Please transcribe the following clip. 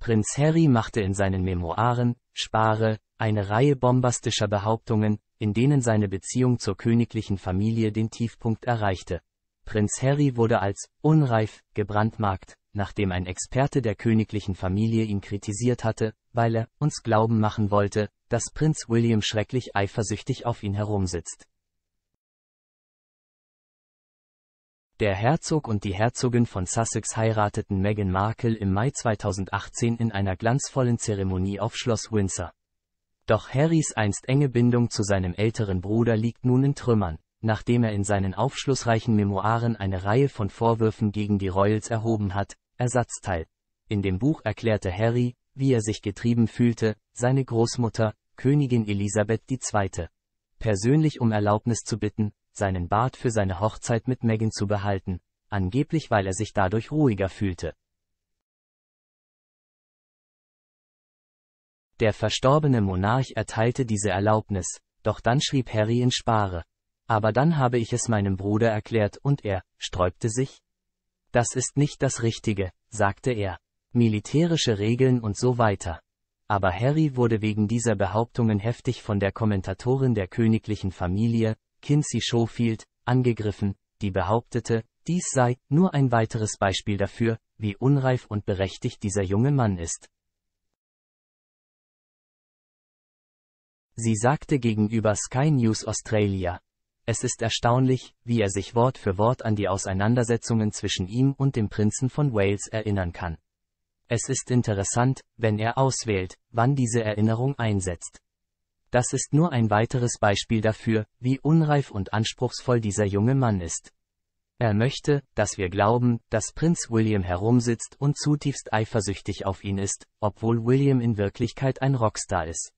Prinz Harry machte in seinen Memoiren, Spare, eine Reihe bombastischer Behauptungen, in denen seine Beziehung zur königlichen Familie den Tiefpunkt erreichte. Prinz Harry wurde als unreif gebrandmarkt, nachdem ein Experte der königlichen Familie ihn kritisiert hatte, weil er uns glauben machen wollte, dass Prinz William schrecklich eifersüchtig auf ihn herumsitzt. Der Herzog und die Herzogin von Sussex heirateten Meghan Markle im Mai 2018 in einer glanzvollen Zeremonie auf Schloss Windsor. Doch Harrys einst enge Bindung zu seinem älteren Bruder liegt nun in Trümmern, nachdem er in seinen aufschlussreichen Memoiren eine Reihe von Vorwürfen gegen die Royals erhoben hat, Ersatzteil. In dem Buch erklärte Harry, wie er sich getrieben fühlte, seine Großmutter, Königin Elisabeth II. persönlich um Erlaubnis zu bitten, seinen Bart für seine Hochzeit mit Megan zu behalten, angeblich weil er sich dadurch ruhiger fühlte. Der verstorbene Monarch erteilte diese Erlaubnis, doch dann schrieb Harry in Spare. Aber dann habe ich es meinem Bruder erklärt und er, sträubte sich? Das ist nicht das Richtige, sagte er. Militärische Regeln und so weiter. Aber Harry wurde wegen dieser Behauptungen heftig von der Kommentatorin der königlichen Familie, Kinsey Schofield, angegriffen, die behauptete, dies sei nur ein weiteres Beispiel dafür, wie unreif und berechtigt dieser junge Mann ist. Sie sagte gegenüber Sky News Australia, es ist erstaunlich, wie er sich Wort für Wort an die Auseinandersetzungen zwischen ihm und dem Prinzen von Wales erinnern kann. Es ist interessant, wenn er auswählt, wann diese Erinnerung einsetzt. Das ist nur ein weiteres Beispiel dafür, wie unreif und anspruchsvoll dieser junge Mann ist. Er möchte, dass wir glauben, dass Prinz William herumsitzt und zutiefst eifersüchtig auf ihn ist, obwohl William in Wirklichkeit ein Rockstar ist.